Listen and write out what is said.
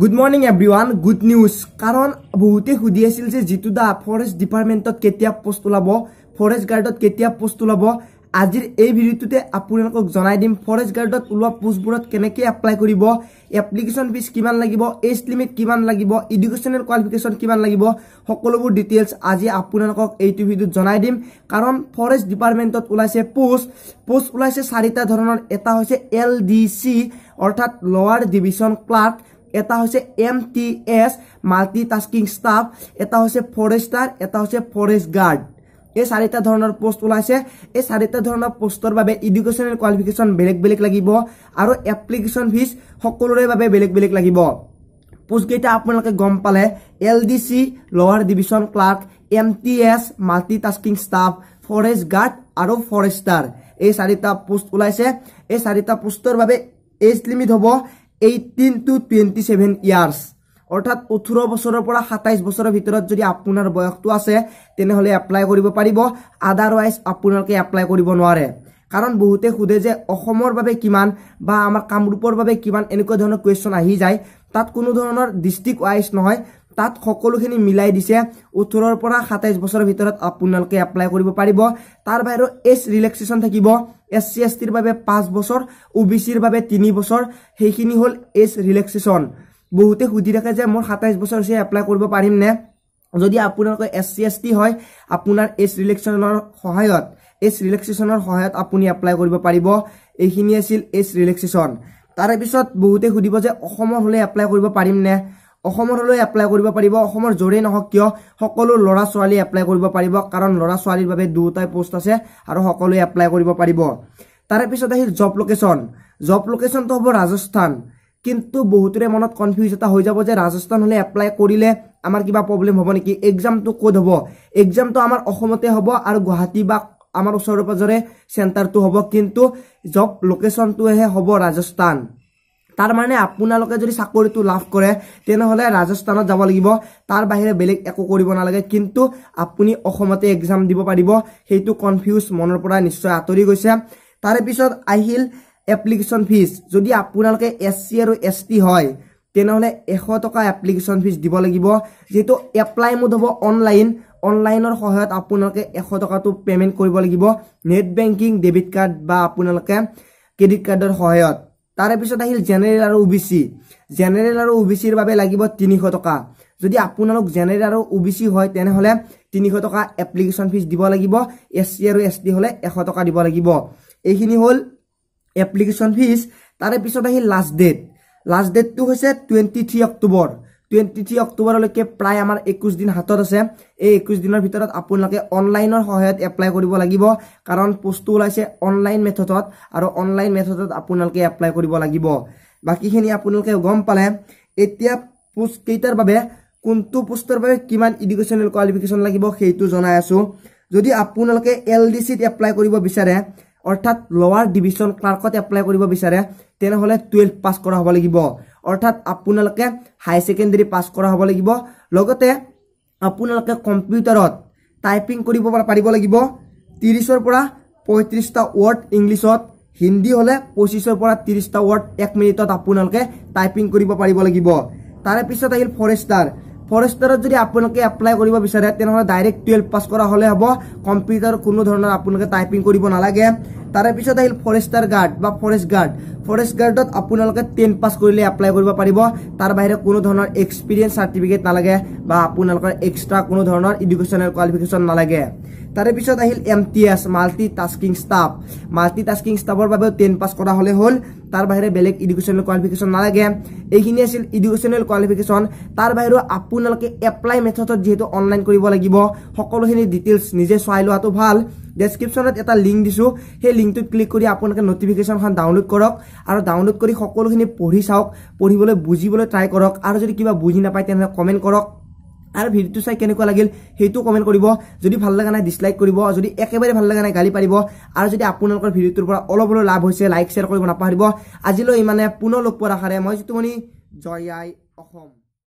good morning every one good news কাৰণ বহুতে সুধি আছিল যে যিটো দা ফৰেষ্ট ডিপাৰ্টমেণ্টত কেতিয়া পষ্ট ওলাব ফৰেষ্ট গাৰ্ডত কেতিয়া পষ্ট ওলাব আজিৰ এই ভিডিঅ'টোতে আপোনালোকক জনাই দিম ফৰেষ্ট গাৰ্ডত ওলোৱা পোষ্টবোৰত কেনেকৈ এপ্লাই কৰিব এপ্লিকেশ্যন ফিজ কিমান লাগিব এজ লিমিট কিমান লাগিব এডুকেশ্যনেল কোৱালিফিকেশ্যন কিমান লাগিব সকলোবোৰ ডিটেইলছ আজি আপোনালোকক এইটো ভিডিঅ'ত জনাই দিম কাৰণ ফৰেষ্ট ডিপাৰ্টমেণ্টত ওলাইছে পোষ্ট পোষ্ট ওলাইছে চাৰিটা ধৰণৰ এটা হৈছে এল ডি চি অৰ্থাৎ লৱাৰ ডিভিশ্যন ক্লাৰ্ক এটা হৈছে M T S multitasking staff এটা হৈছে ফৰেষ্টাৰ এটা হৈছে ফৰেষ্ট গাৰ্ড এই চাৰিটা ধৰণৰ পোষ্ট ওলাইছে এই চাৰিটা ধৰণৰ পোষ্টৰ বাবে ইডুকেশ্যনেল কোৱালিফিকেশ্যন বেলেগ বেলেগ লাগিব আৰু এপ্লিকেশ্যন ফিজ সকলোৰে বাবে বেলেগ বেলেগ লাগিব পষ্টকেইটা আপোনালোকে গম পালে L D C lower division clerk M T S multitasking staff forest guard আৰু ফৰেষ্টাৰ এই চাৰিটা পোষ্ট ওলাইছে এই চাৰিটা পোষ্টৰ বাবে এজ লিমিট হ'ব eighteen to twenty seven years অৰ্থাৎ ওঠৰ বছৰৰ পৰা সাতাইছ বছৰৰ ভিতৰত যদি আপোনাৰ বয়সটো আছে তেনেহ'লে এপ্লাই কৰিব পাৰিব আদাৰৱাইজ আপোনালোকে এপ্লাই কৰিব নোৱাৰে কাৰণ বহুতে সোধে যে অসমৰ বাবে কিমান বা আমাৰ কামৰূপৰ বাবে কিমান এনেকুৱা ধৰণৰ কুৱেশ্যন আহি যায় তাত কোনো ধৰণৰ ডিষ্ট্ৰিক্ট ৱাইজ নহয় তাত সকলোখিনি মিলাই দিছে ওঠৰৰ পৰা সাতাইছ বছৰৰ ভিতৰত আপোনালোকে এপ্লাই কৰিব পাৰিব তাৰ বাহিৰেও এছ ৰিলেক্সেশ্যন থাকিব এছ চি এছ টিৰ বাবে পাঁচ বছৰ অ' বি চিৰ বাবে তিনি বছৰ সেইখিনি হ'ল এছ ৰিলেক্সেশ্যন বহুতে সুধি থাকে যে মোৰ সাতাইছ বছৰ হৈছে এপ্লাই কৰিব পাৰিমনে যদি আপোনালোকে এছ চি এছ টি হয় আপোনাৰ এছ ৰিলেকশ্যনৰ সহায়ত এছ ৰিলেক্সেশ্যনৰ সহায়ত আপুনি এপ্লাই কৰিব পাৰিব এইখিনি আছিল এছ ৰিলেক্সেশ্যন তাৰে পিছত বহুতে সুধিব যে অসমৰ হ'লে এপ্লাই কৰিব পাৰিমনে অসমলৈ এপ্লাই কৰিব পাৰিব অসমৰ জোৰেই নহওক কিয় সকলো ল'ৰা ছোৱালীয়ে এপ্লাই কৰিব পাৰিব কাৰণ ল'ৰা ছোৱালীৰ বাবে দুয়োটাই পোষ্ট আছে আৰু সকলোৱে এপ্লাই কৰিব পাৰিব তাৰে পিছত আহিল জব লোকেশ্যন জব লোকেশ্যনটো হ'ব ৰাজস্থান কিন্তু বহুতৰে মনত কনফিউজ এটা হৈ যাব যে ৰাজস্থান হ'লে এপ্লাই কৰিলে আমাৰ কিবা প্ৰব্লেম হ'ব নেকি এক্সামটো ক'ত হ'ব এক্সামটো আমাৰ অসমতে হ'ব আৰু গুৱাহাটী বা আমাৰ ওচৰে পাজৰে চেণ্টাৰটো হ'ব কিন্তু জব লোকেশ্যনটোহে হ'ব ৰাজস্থান তাৰমানে আপোনালোকে যদি চাকৰিটো লাভ কৰে তেনেহ'লে ৰাজস্থানত যাব লাগিব তাৰ বাহিৰে বেলেগ একো কৰিব নালাগে কিন্তু আপুনি অসমতে এক্সাম দিব পাৰিব সেইটো কনফিউজ মনৰ পৰা নিশ্চয় আঁতৰি গৈছে তাৰপিছত আহিল এপ্লিকেশ্যন ফিজ যদি আপোনালোকে এছ চি আৰু এছ টি হয় তেনেহ'লে এশ টকা এপ্লিকেশ্যন ফিজ দিব লাগিব যিহেতু এপ্লাই মোড হ'ব অনলাইন অনলাইনৰ সহায়ত আপোনালোকে এশ টকাটো পে'মেণ্ট কৰিব লাগিব নেট বেংকিং ডেবিট কাৰ্ড বা আপোনালোকে ক্ৰেডিট কাৰ্ডৰ সহায়ত তাৰে পিছত আহিল জেনেৰেল আৰু ও বি চি জেনেৰেল আৰু ও বি চিৰ বাবে লাগিব তিনিশ টকা যদি আপোনালোক জেনেৰেল আৰু ও বি চি হয় তেনেহ'লে তিনিশ টকা এপ্লিকেশ্যন ফিজ দিব লাগিব এছ চি আৰু এছ টি হ'লে এশ টকা দিব লাগিব এইখিনি হ'ল এপ্লিকেশ্যন ফিজ তাৰে পিছত আহিল লাষ্ট ডেট লাষ্ট ডেটটো হৈছে twenty three October twenty three অক্টোবৰলৈকে প্ৰায় আমাৰ একৈছ দিন হাতত আছে এই একৈছ দিনৰ ভিতৰত আপোনালোকে অনলাইনৰ সহায়ত এপ্লাই কৰিব লাগিব কাৰণ পোষ্টটো ওলাইছে অনলাইন মেথডত আৰু অনলাইন মেথডত আপোনালোকে এপ্লাই কৰিব লাগিব বাকীখিনি আপোনালোকে গম পালে এতিয়া পোষ্ট কেইটাৰ বাবে কোনটো পোষ্টৰ বাবে কিমান এডুকেশ্যনেল কোৱালিফিকেশ্যন লাগিব সেইটো জনাই আছো যদি আপোনালোকে এল ডি চিত এপ্লাই কৰিব বিচাৰে অৰ্থাৎ লোৱাৰ ডিভিশ্যন ক্লাৰ্কত এপ্লাই কৰিব বিচাৰে তেনেহ'লে টুৱেলভ পাছ কৰা হ'ব লাগিব অৰ্থাৎ আপোনালোকে হাই ছেকেণ্ডেৰী পাছ কৰা হ'ব লাগিব লগতে আপোনালোকে কম্পিউটাৰত টাইপিং কৰিব পাৰিব লাগিব ত্ৰিছৰ পৰা পঁয়ত্ৰিছটা ৱৰ্ড ইংলিছত হিন্দী হ'লে পঁচিছৰ পৰা ত্ৰিছটা ৱৰ্ড এক মিনিটত আপোনালোকে টাইপিং কৰিব পাৰিব লাগিব তাৰে পিছত আহিল ফৰেষ্টাৰ ফৰেষ্টাৰত যদি আপোনালোকে এপ্লাই কৰিব বিচাৰে তেনেহ'লে ডাইৰেক্ট টুৱেল্ভ পাছ কৰা হ'লে হ'ব কম্পিউটাৰ কোনো ধৰণৰ আপোনালোকে টাইপিং কৰিব নালাগে তাৰ পিছত আহিল ফৰেষ্টাৰ গাৰ্ড বা ফৰেষ্ট গাৰ্ড ফৰেষ্ট গাৰ্ডত আপোনালোকে টেন পাছ কৰিলে এপ্লাই কৰিব পাৰিব তাৰ বাহিৰে কোনো ধৰণৰ এক্সপিৰিয়েঞ্চ চাৰ্টিফিকেট নালাগে বা আপোনালোকৰ এক্সট্ৰা কোনো ধৰণৰ এডুকেশ্যনেল কোৱালিফিকেশ্যন নালাগে তাৰে পিছত আহিল M T S multi tasking staff multi tasking ষ্টাফৰ বাবেও টেন পাছ কৰা হ'লে হ'ল তাৰ বাহিৰে বেলেগ এডুকেশ্যনেল কোৱালিফিকেশ্যন নালাগে এইখিনি আছিল এডুকেশ্যনেল কোৱালিফিকেশ্যন তাৰ বাহিৰেও আপোনালোকে এপ্লাই মেথডত যিহেতু অনলাইন কৰিব লাগিব সকলোখিনি ডিটেইলছ নিজে চাই লোৱাটো ভাল ডেছক্ৰিপশ্যনত এটা লিংক দিছোঁ সেই লিংকটোত ক্লিক কৰি আপোনালোকে ন'টিফিকেশ্যনখন ডাউনলোড কৰক আৰু ডাউনলোড কৰি সকলোখিনি পঢ়ি চাওক পঢ়িবলৈ বুজিবলৈ ট্ৰাই কৰক আৰু যদি কিবা বুজি নাপায় তেনেহ'লে কমেণ্ট কৰক আৰু ভিডিঅ'টো চাই কেনেকুৱা লাগিল সেইটো কমেণ্ট কৰিব যদি ভাল লগা নাই ডিছলাইক কৰিব যদি একেবাৰে ভাল লগা নাই গালি পাৰিব আৰু যদি আপোনালোকৰ ভিডিঅ'টোৰ পৰা অলপ অলপ লাভ হৈছে লাইক শ্বেয়াৰ কৰিব নাপাহৰিব আজিলৈ ইমানে পুনৰ লগ পোৱাৰ আশাৰে মই যিটো মানে জয় আই অসম